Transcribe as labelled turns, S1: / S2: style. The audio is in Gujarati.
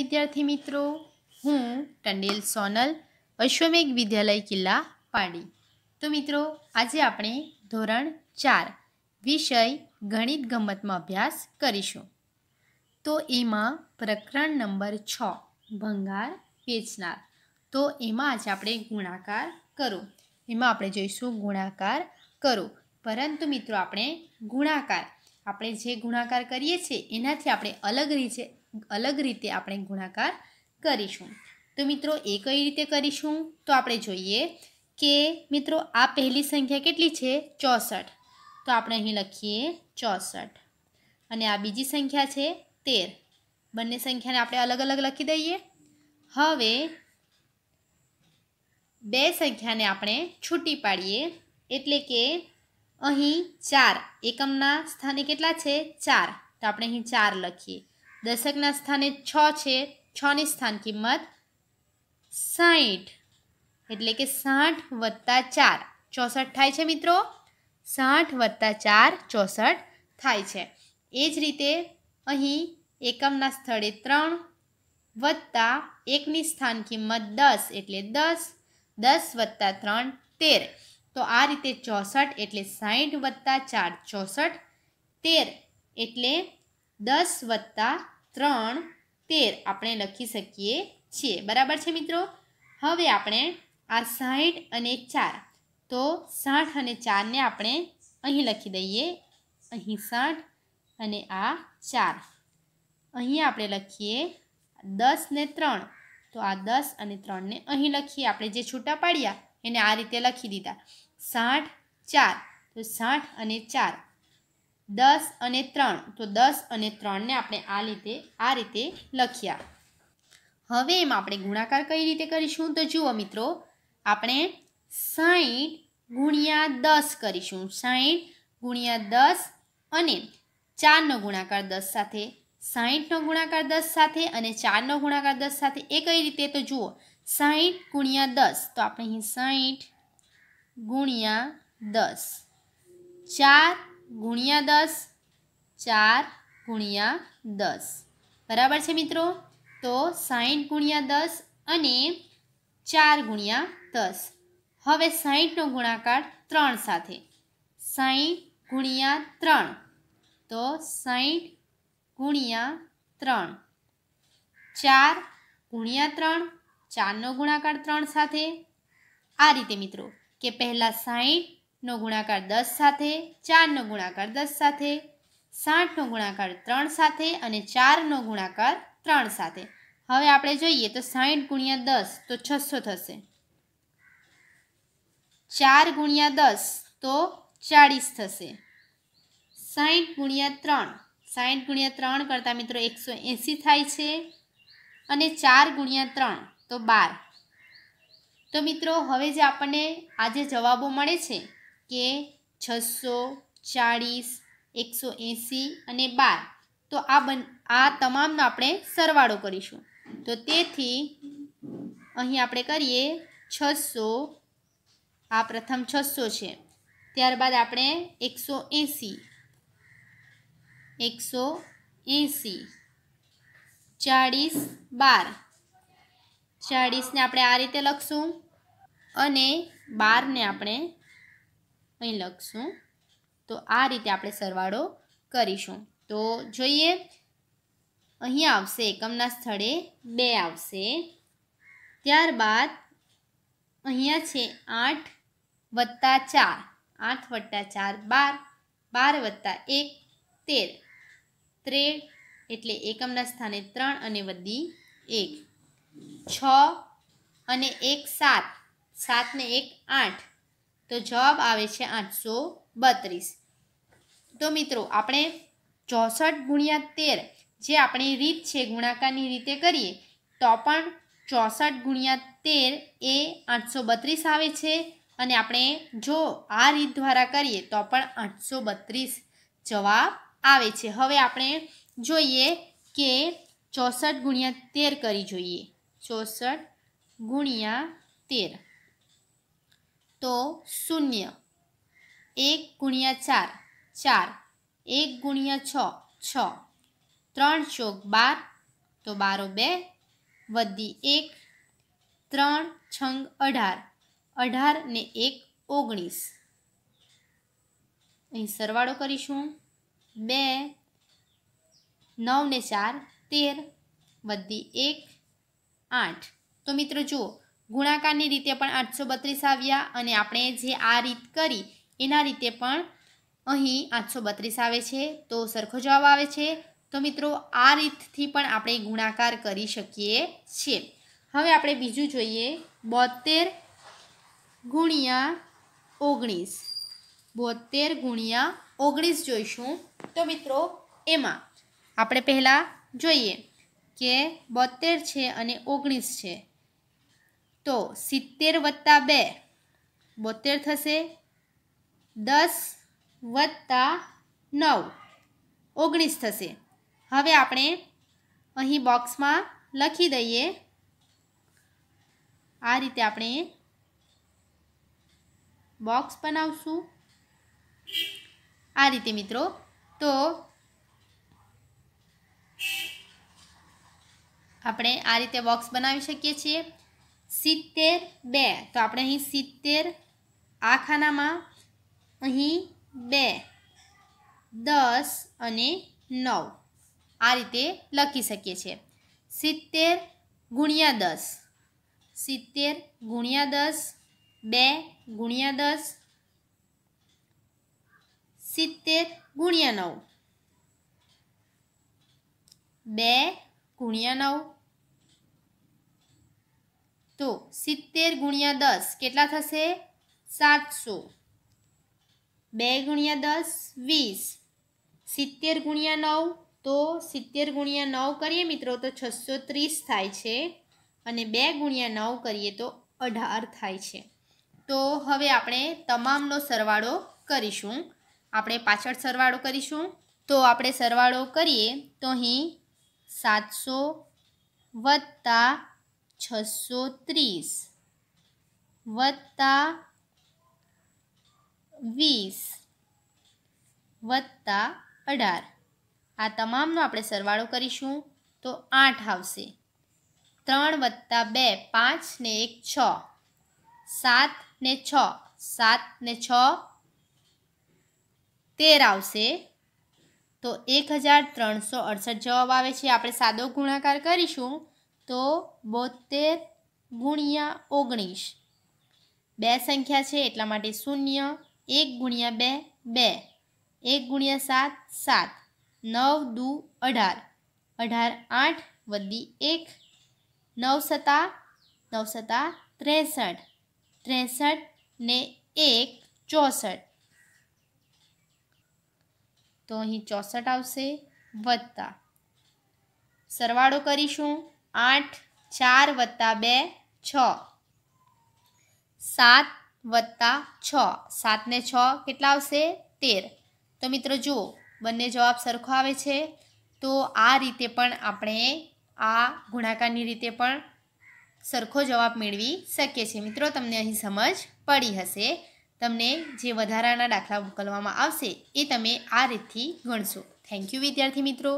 S1: વિદ્યાર્થી મિત્રો હું ટંડેલ સોનલ અશ્વમેઘ વિદ્યાલય કિલ્લા પાડી તો મિત્રો આજે આપણે ધોરણ ચાર વિષય ગણિત ગમતમાં અભ્યાસ કરીશું તો એમાં પ્રકરણ નંબર છ ભંગાર વેચનાર તો એમાં આજે આપણે ગુણાકાર કરો એમાં આપણે જોઈશું ગુણાકાર કરો પરંતુ મિત્રો આપણે ગુણાકાર આપણે જે ગુણાકાર કરીએ છીએ એનાથી આપણે અલગ રીતે અલગ રીતે આપણે ગુણાકાર કરીશું તો મિત્રો એ કઈ રીતે કરીશું તો આપણે જોઈએ કે મિત્રો આ પહેલી સંખ્યા કેટલી છે ચોસઠ તો આપણે અહીં લખીએ ચોસઠ અને આ બીજી સંખ્યા છે તેર બંને સંખ્યાને આપણે અલગ અલગ લખી દઈએ હવે બે સંખ્યાને આપણે છૂટી પાડીએ એટલે કે અહીં ચાર એકમના સ્થાને કેટલા છે ચાર તો આપણે અહીં ચાર લખીએ દશકના સ્થાને છ છે છની સ્થાન કિંમત સાઠ એટલે કે સાઠ વત્તા ચાર ચોસઠ થાય છે મિત્રો સાઠ વત્તા ચાર ચોસઠ થાય છે એ જ રીતે અહીં એકમના સ્થળે ત્રણ વત્તા એકની સ્થાન કિંમત દસ એટલે દસ દસ વત્તા ત્રણ તેર તો આ રીતે ચોસઠ એટલે સાઠ વત્તા ચાર ચોસઠ તેર એટલે દસ વત્તા ત્રણ તેર આપણે લખી શકીએ છીએ બરાબર છે મિત્રો હવે આપણે આ સાઠ અને ચાર તો સાઠ અને ચારને આપણે અહીં લખી દઈએ અહીં સાઠ અને આ ચાર અહીં આપણે લખીએ દસ ને ત્રણ તો આ દસ અને ત્રણને અહીં લખીએ આપણે જે છૂટા પાડ્યા એને આ રીતે લખી દીધા સાઠ ચાર તો સાઠ અને ચાર દસ અને ત્રણ તો દસ અને ત્રણને આપણે આ રીતે આ રીતે લખ્યા હવે એમાં આપણે ગુણાકાર કઈ રીતે કરીશું તો જુઓ મિત્રો આપણે સાઠ ગુણ્યા દસ કરીશું સાઠ ગુણ્યા દસ અને ચારનો ગુણાકાર દસ સાથે સાઠનો ગુણાકાર દસ સાથે અને ચારનો ગુણાકાર દસ સાથે એ કઈ રીતે તો જુઓ સાહીઠ ગુણ્યા દસ તો આપણે અહીં સાઠ ગુણ્યા દસ ચાર ગુણ્યા દસ ચાર ગુણ્યા દસ બરાબર છે મિત્રો તો સાહીઠ ગુણ્યા દસ અને ચાર ગુણ્યા દસ હવે સાહીઠનો ગુણાકાર ત્રણ સાથે સાહીઠ ગુણ્યા ત્રણ તો સાહીઠ ગુણ્યા ત્રણ ચાર ગુણ્યા ત્રણ ચારનો ગુણાકાર ત્રણ સાથે આ રીતે મિત્રો કે પહેલાં સાહીઠ નો ગુણાકાર દસ સાથે ચારનો ગુણાકાર દસ સાથે સાઠનો ગુણાકાર ત્રણ સાથે અને ચારનો ગુણાકાર ત્રણ સાથે હવે આપણે જોઈએ તો સાઠ ગુણ્યા દસ તો છસો થશે ચાર ગુણ્યા દસ તો ચાળીસ થશે સાઠ ગુણ્યા ત્રણ સાઠ ગુણ્યા ત્રણ કરતાં મિત્રો એકસો એંસી થાય છે અને ચાર ગુણ્યા ત્રણ તો બાર તો મિત્રો હવે જે આપણને આજે જવાબો મળે છે કે છસો ચાળીસ એકસો એંસી અને બાર તો આ બન આ તમામનો આપણે સરવાળો કરીશું તો તેથી અહીં આપણે કરીએ છસો આ પ્રથમ છસો છે ત્યારબાદ આપણે એકસો એંસી એકસો એંસી ચાળીસ બાર ચાળીસને આપણે આ રીતે લખશું અને બારને આપણે અહીં લખશું તો આ રીતે આપણે સરવાળો કરીશું તો જોઈએ અહીં આવશે એકમના સ્થળે બે આવશે ત્યારબાદ અહીંયા છે આઠ વત્તા ચાર આઠ વત્તા ચાર બાર બાર વત્તા એક તેર ત્રેર એટલે એકમના સ્થાને ત્રણ અને વધી એક છ અને એક સાત સાતને એક આઠ તો જવાબ આવે છે આઠસો બત્રીસ તો મિત્રો આપણે ચોસઠ ગુણ્યા તેર જે આપણી રીત છે ગુણાકારની રીતે કરીએ તો પણ ચોસઠ ગુણ્યા તેર એ આઠસો બત્રીસ આવે છે અને આપણે જો આ રીત દ્વારા કરીએ તો પણ આઠસો બત્રીસ જવાબ આવે છે હવે આપણે જોઈએ કે ચોસઠ ગુણ્યા તેર કરી જોઈએ ચોસઠ ગુણ્યા તેર તો શૂન્ય એક ગુણ્યા ચાર ચાર એક ગુણ્યા છ છ ત્રણ ચોક બાર તો બારો બે વધી એક ત્રણ છંગ અઢાર અઢાર ને એક ઓગણીસ અહીં સરવાળો કરીશું બે નવ ને ચાર તેર વધી એક આઠ તો મિત્રો જુઓ ગુણાકારની રીતે પણ આઠસો બત્રીસ આવ્યા અને આપણે જે આ રીત કરી એના રીતે પણ અહીં આઠસો બત્રીસ આવે છે તો સરખો જવાબ આવે છે તો મિત્રો આ રીતથી પણ આપણે ગુણાકાર કરી શકીએ છીએ હવે આપણે બીજું જોઈએ બોતેર ગુણ્યા ઓગણીસ બોતેર ગુણ્યા ઓગણીસ જોઈશું તો મિત્રો એમાં આપણે પહેલાં જોઈએ કે બોતેર છે અને ઓગણીસ છે તો સિત્તેર વત્તા બે બોતેર થશે દસ વત્તા નવ ઓગણીસ થશે હવે આપણે અહીં બોક્સમાં લખી દઈએ આ રીતે આપણે બોક્સ બનાવશું આ રીતે મિત્રો તો આપણે આ રીતે બોક્સ બનાવી શકીએ છીએ સિત્તેર બે તો આપણે અહીં સિત્તેર આ ખાનામાં અહીં બે દસ અને નવ આ રીતે લખી શકીએ છીએ સિત્તેર ગુણ્યા દસ સિત્તેર ગુણ્યા દસ બે ગુણ્યા દસ સિત્તેર ગુણ્યા નવ બે ગુણ્યા નવ તો સિત્તેર ગુણ્યા દસ કેટલા થશે સાતસો બે ગુણ્યા દસ વીસ સિત્તેર ગુણ્યા નવ તો સિત્તેર ગુણ્યા નવ કરીએ મિત્રો તો છસો ત્રીસ થાય છે અને બે ગુણ્યા નવ કરીએ તો અઢાર થાય છે તો હવે આપણે તમામનો સરવાળો કરીશું આપણે પાછળ સરવાળો કરીશું તો આપણે સરવાળો કરીએ તો અહીં સાતસો વત્તા છસો ત્રીસ વત્તા વીસ વત્તા અઢાર આ તમામનો આપણે સરવાળો કરીશું તો આઠ આવશે ત્રણ વત્તા બે પાંચ ને એક છ સાત ને છ સાત ને છ તેર આવશે તો એક હજાર ત્રણસો અડસઠ જવાબ આવે છે આપણે સાદો ગુણાકાર કરીશું તો બોતેર ગુણ્યા ઓગણીસ બે સંખ્યા છે એટલા માટે શૂન્ય એક ગુણ્યા બે બે એક ગુણ્યા સાત સાત નવ દુ અઢાર અઢાર આઠ વધી એક નવ સત્તા નવ સત્તા ત્રેસઠ ત્રેસઠ ને એક ચોસઠ તો અહીં ચોસઠ આવશે વધતા સરવાળો કરીશું આઠ ચાર વત્તા બે છ સાત વત્તા છ સાતને છ કેટલા આવશે તેર તો મિત્રો જુઓ બંને જવાબ સરખો આવે છે તો આ રીતે પણ આપણે આ ગુણાકારની રીતે પણ સરખો જવાબ મેળવી શકીએ છીએ મિત્રો તમને અહીં સમજ પડી હશે તમને જે વધારાના દાખલા મોકલવામાં આવશે એ તમે આ રીતથી ગણશો થેન્ક યુ વિદ્યાર્થી મિત્રો